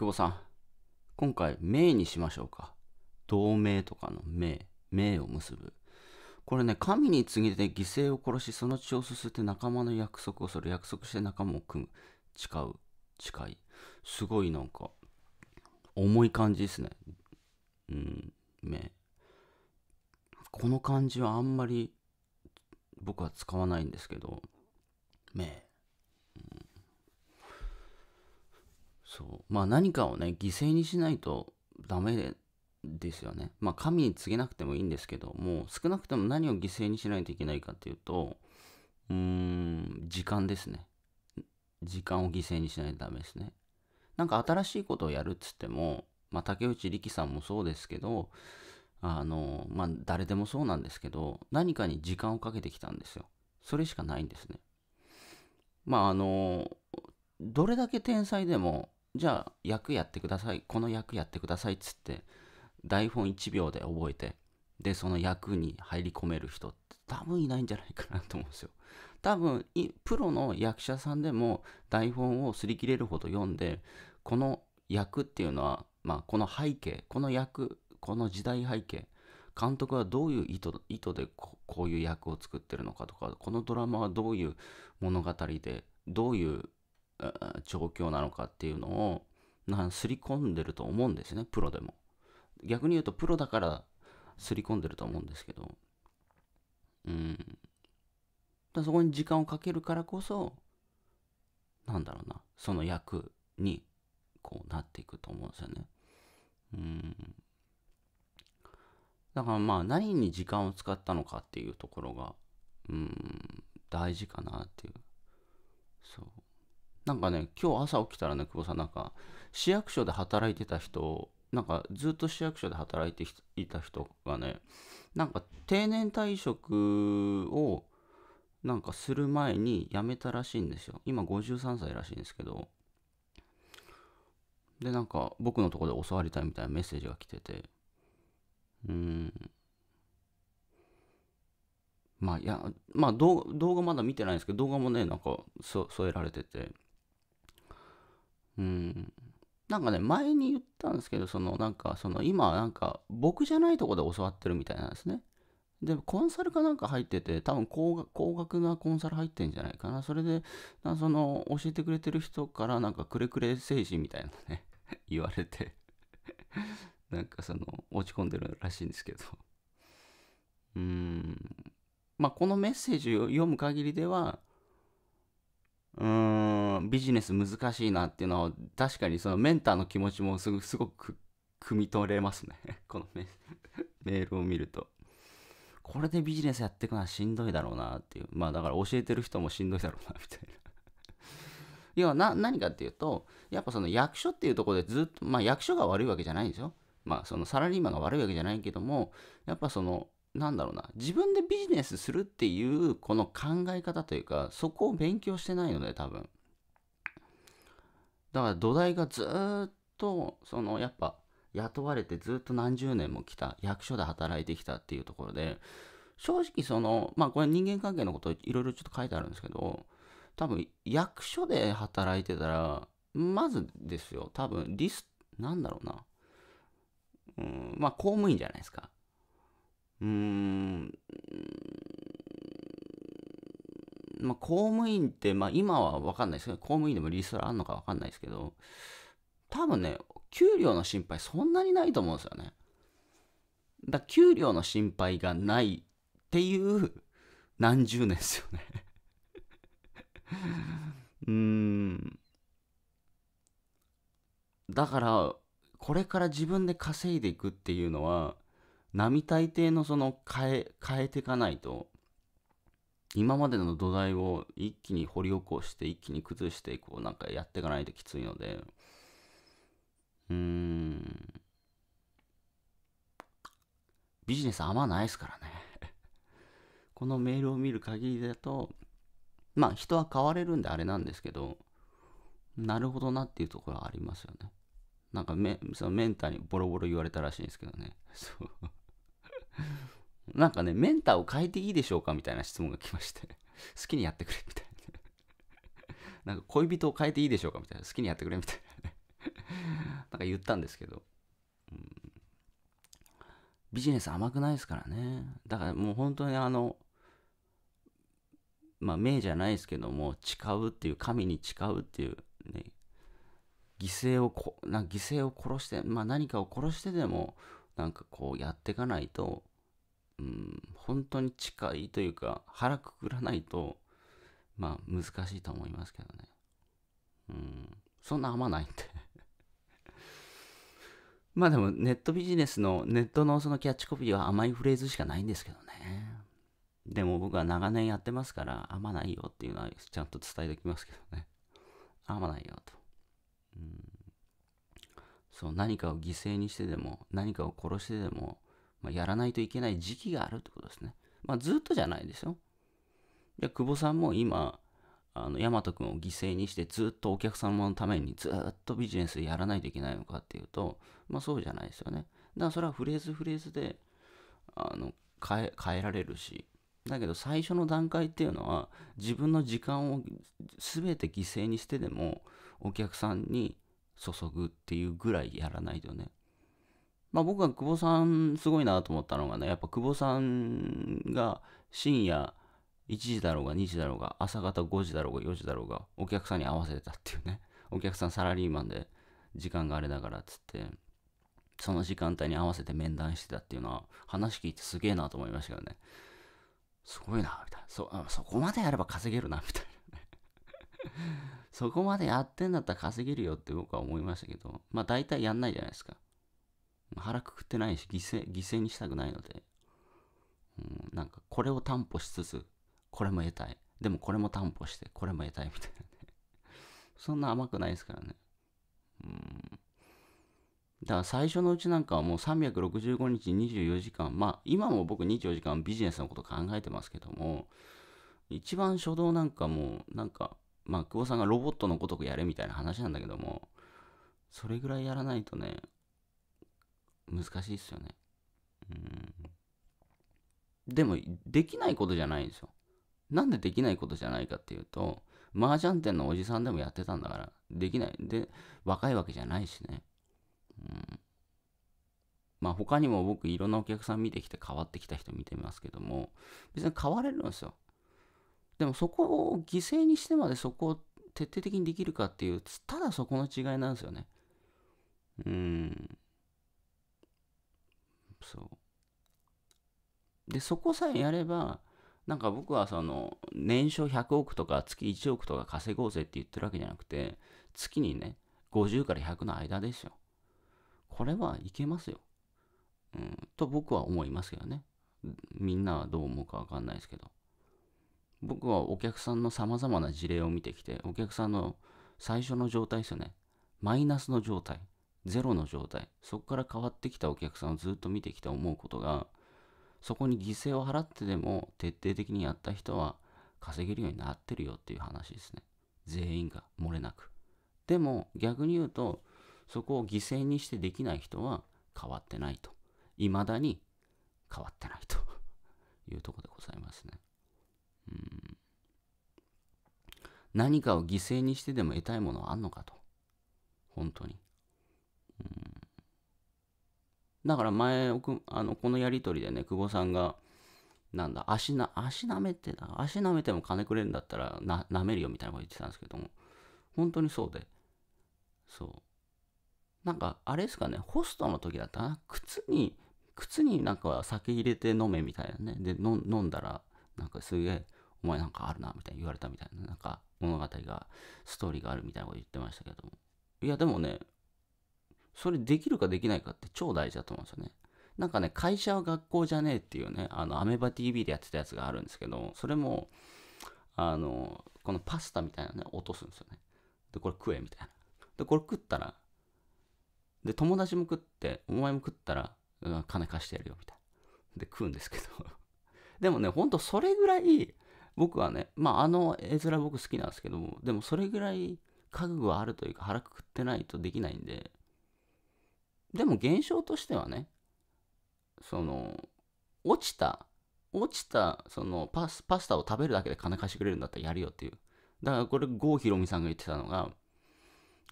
久保さん。今回、名にしましょうか。同名とかの名、名を結ぶ。これね、神に次いで犠牲を殺し、その血をすすって仲間の約束をする。約束して仲間を組む。誓う。誓い。すごいなんか、重い感じですね。うん、名。この漢字はあんまり僕は使わないんですけど、名。そうまあ何かをね犠牲にしないとダメですよねまあ神に告げなくてもいいんですけども少なくとも何を犠牲にしないといけないかっていうとうん時間ですね時間を犠牲にしないとダメですねなんか新しいことをやるっつってもまあ竹内力さんもそうですけどあのまあ誰でもそうなんですけど何かに時間をかけてきたんですよそれしかないんですねまああのどれだけ天才でもじゃあ役やってくださいこの役やってくださいっつって台本1秒で覚えてでその役に入り込める人って多分いないんじゃないかなと思うんですよ多分プロの役者さんでも台本を擦り切れるほど読んでこの役っていうのは、まあ、この背景この役この時代背景監督はどういう意図意図でこういう役を作ってるのかとかこのドラマはどういう物語でどういう状況なのかっていうのをすり込んでると思うんですねプロでも逆に言うとプロだからすり込んでると思うんですけどうんだそこに時間をかけるからこそなんだろうなその役にこうなっていくと思うんですよねうんだからまあ何に時間を使ったのかっていうところがうん大事かなっていうそうなんかね、今日朝起きたらね、久保さん、なんか、市役所で働いてた人、なんかずっと市役所で働いていた人がね、なんか定年退職をなんかする前に辞めたらしいんですよ。今53歳らしいんですけど。で、なんか僕のところで教わりたいみたいなメッセージが来てて。うん。まあ、いや、まあ動画まだ見てないんですけど、動画もね、なんか添えられてて。うん。なんかね、前に言ったんですけど、そのなんか、その今、なんか、僕じゃないとこで教わってるみたいなんですね。で、コンサルかなんか入ってて、多分高額高額なコンサル入ってんじゃないかな。それで、なその、教えてくれてる人から、なんか、くれくれ精神みたいなね 言われてなんかその、落ち込んでるらしいんですけどうーん。まあ、このメッセージを読む限りでは、ビジネス難しいなっていうのは確かにそのメンターの気持ちもすごすごく汲み取れますね このメールを見るとこれでビジネスやっていくのはしんどいだろうなっていうまあだから教えてる人もしんどいだろうなみたいな 要はな何かっていうとやっぱその役所っていうところでずっとまあ役所が悪いわけじゃないんですよまあそのサラリーマンが悪いわけじゃないけどもやっぱそのなんだろうな自分でビジネスするっていうこの考え方というかそこを勉強してないので多分だから土台がずっとそのやっぱ雇われてずっと何十年も来た役所で働いてきたっていうところで正直そのまあこれ人間関係のこといろいろちょっと書いてあるんですけど多分役所で働いてたらまずですよ多分リスなんだろうなうんまあ公務員じゃないですかうーんまあ、公務員って、まあ、今は分かんないですけど、公務員でもリストラあるのか分かんないですけど、多分ね、給料の心配そんなにないと思うんですよね。だ給料の心配がないっていう何十年ですよね うーん。だから、これから自分で稼いでいくっていうのは、並大抵のその変え、変えていかないと、今までの土台を一気に掘り起こして一気に崩してこうなんかやっていかないときついのでうーんビジネスあんまないですからね このメールを見る限りだとまあ人は変われるんであれなんですけどなるほどなっていうところはありますよねなんかめそのメンターにボロボロ言われたらしいんですけどねそうなんかね、メンターを変えていいでしょうかみたいな質問が来まして、好きにやってくれみたいな。なんか恋人を変えていいでしょうかみたいな。好きにやってくれみたいな。なんか言ったんですけど、うん、ビジネス甘くないですからね。だからもう本当にあの、まあ、名じゃないですけども、誓うっていう、神に誓うっていう、ね、犠牲をこ、な犠牲を殺して、まあ、何かを殺してでも、なんかこうやっていかないと、うん、本当に近いというか腹くくらないとまあ難しいと思いますけどねうんそんな甘ないんで まあでもネットビジネスのネットのそのキャッチコピーは甘いフレーズしかないんですけどねでも僕は長年やってますから甘ないよっていうのはちゃんと伝えておきますけどね甘ないよとうんそう何かを犠牲にしてでも何かを殺してでもまあ、やらないといけない時期があるってことですね。まあ、ずっとじゃないですよ。で久保さんも今、あの、大和君を犠牲にしてずっとお客様のためにずっとビジネスやらないといけないのかっていうと、まあそうじゃないですよね。だからそれはフレーズフレーズで、あの、変え、変えられるし、だけど最初の段階っていうのは自分の時間を全て犠牲にしてでもお客さんに注ぐっていうぐらいやらないとねまあ、僕は久保さんすごいなと思ったのがねやっぱ久保さんが深夜1時だろうが2時だろうが朝方5時だろうが4時だろうがお客さんに合わせてたっていうねお客さんサラリーマンで時間があれだからっつってその時間帯に合わせて面談してたっていうのは話聞いてすげえなと思いましたけどねすごいなみたいなそそこまでやれば稼げるなみたいなね そこまでやってんだったら稼げるよって僕は思いましたけどまあ大体やんないじゃないですか腹くくってないし犠牲犠牲にしたくないので、うん、なんかこれを担保しつつこれも得たいでもこれも担保してこれも得たいみたいなね そんな甘くないですからねうんだから最初のうちなんかはもう365日24時間まあ今も僕24時間ビジネスのこと考えてますけども一番初動なんかもうなんかまあ久保さんがロボットのごとくやれみたいな話なんだけどもそれぐらいやらないとね難しいっすよね。うん。でも、できないことじゃないんですよ。なんでできないことじゃないかっていうと、麻雀店のおじさんでもやってたんだから、できない。で、若いわけじゃないしね。うん。まあ他にも僕いろんなお客さん見てきて変わってきた人見てますけども、別に変われるんですよ。でもそこを犠牲にしてまでそこを徹底的にできるかっていう、ただそこの違いなんですよね。うん。そうでそこさえやればなんか僕はその年商100億とか月1億とか稼ごうぜって言ってるわけじゃなくて月にね50から100の間ですよこれはいけますよ、うん、と僕は思いますけどねみんなはどう思うかわかんないですけど僕はお客さんのさまざまな事例を見てきてお客さんの最初の状態ですよねマイナスの状態ゼロの状態そこから変わってきたお客さんをずっと見てきて思うことがそこに犠牲を払ってでも徹底的にやった人は稼げるようになってるよっていう話ですね全員が漏れなくでも逆に言うとそこを犠牲にしてできない人は変わってないと未だに変わってないというとこでございますねうん何かを犠牲にしてでも得たいものはあんのかと本当にだから前、あのこのやりとりでね、久保さんが、なんだ、足な、足舐めてな、足舐めても金くれるんだったらな、舐めるよみたいなこと言ってたんですけども、本当にそうで、そう。なんか、あれですかね、ホストの時だったな、靴に、靴になんか酒入れて飲めみたいなね、で、飲んだら、なんかすげえ、お前なんかあるな、みたいな言われたみたいな、なんか物語が、ストーリーがあるみたいなこと言ってましたけども。いや、でもね、それできるかできないかって超大事だと思うんですよね。なんかね、会社は学校じゃねえっていうね、あの、アメバ TV でやってたやつがあるんですけど、それも、あの、このパスタみたいなね、落とすんですよね。で、これ食えみたいな。で、これ食ったら、で、友達も食って、お前も食ったら、うん、金貸してやるよ、みたいな。で、食うんですけど でもね、ほんとそれぐらい、僕はね、まあ、あの絵面僕好きなんですけども、でもそれぐらい覚悟はあるというか、腹くくってないとできないんで、でも現象としてはねその落ちた落ちたそのパスパスタを食べるだけで金貸してくれるんだったらやるよっていうだからこれ郷ひろみさんが言ってたのが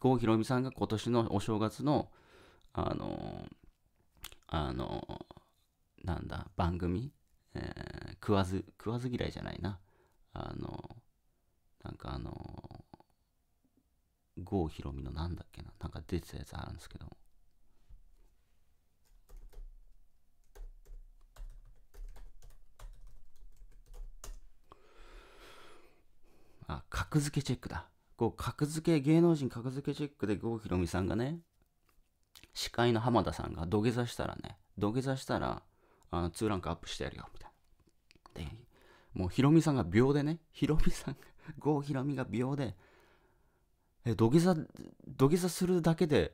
郷ひろみさんが今年のお正月のあのあのなんだ番組、えー、食わず食わず嫌いじゃないなあのなんかあの郷ひろみのなんだっけななんか出てたやつあるんですけどあ、格付けチェックだ。こう、格付け、芸能人格付けチェックで郷ひろみさんがね、司会の浜田さんが土下座したらね、土下座したら、あの、2ランクアップしてやるよ、みたいな。で、もうひろみさんが秒でね、ひろみさんが、郷ひろみが秒で、え、土下座、土下座するだけで、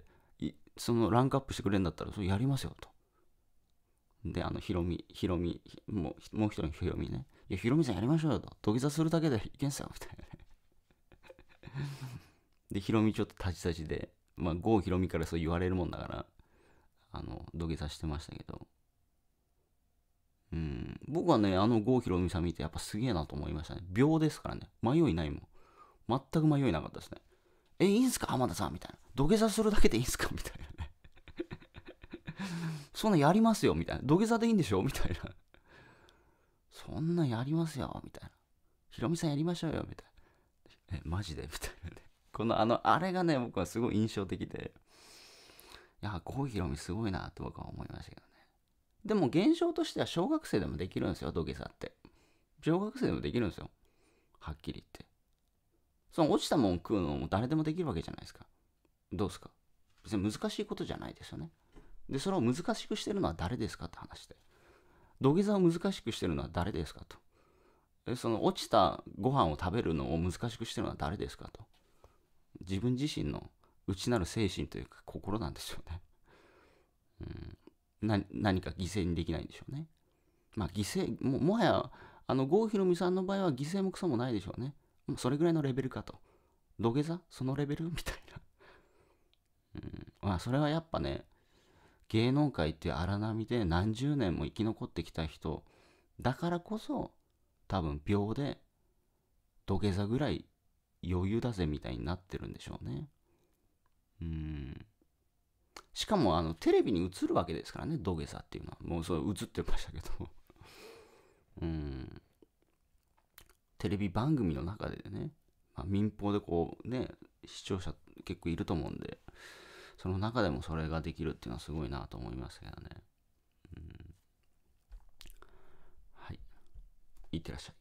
そのランクアップしてくれるんだったら、それやりますよ、と。で、あの、ひろみ、ひろみ、もう、もう一人のひろみね。いや、ひろみさんやりましょうよと。土下座するだけでいけんすよ、みたいな。でヒロミちょっと立ち立ちでまあ郷ひろみからそう言われるもんだからあの土下座してましたけどうん僕はねあの郷ひろみさん見てやっぱすげえなと思いましたね秒ですからね迷いないもん全く迷いなかったですねえいいんすか浜田さんみたいな土下座するだけでいいんすかみたいなね そんなやりますよみたいな土下座でいいんでしょみたいなそんなやりますよみたいなひろみさんやりましょうよみたいなえマジで みたいなねこのあのあれがね僕はすごい印象的でいや郷ひろみすごいなと僕は思いましたけどねでも現象としては小学生でもできるんですよ土下座って小学生でもできるんですよはっきり言ってその落ちたもん食うのも誰でもできるわけじゃないですかどうですか別に難しいことじゃないですよねでそれを難しくしてるのは誰ですかって話で土下座を難しくしてるのは誰ですかとその落ちたご飯を食べるのを難しくしてるのは誰ですかと。自分自身の内なる精神というか心なんでしょうね。うん、何か犠牲にできないんでしょうね。まあ犠牲、ももはや、あの郷ひろみさんの場合は犠牲もクソもないでしょうね。もうそれぐらいのレベルかと。土下座そのレベルみたいな。うん、まあそれはやっぱね、芸能界って荒波で何十年も生き残ってきた人だからこそ多分秒で土下座ぐらい余裕だぜみたいになってるんでしょうね。うん。しかもあのテレビに映るわけですからね、土下座っていうのは。もうそれ映ってましたけど。うん。テレビ番組の中でね、まあ、民放でこうね、視聴者結構いると思うんで、その中でもそれができるっていうのはすごいなと思いますけどね。いってらっしゃい。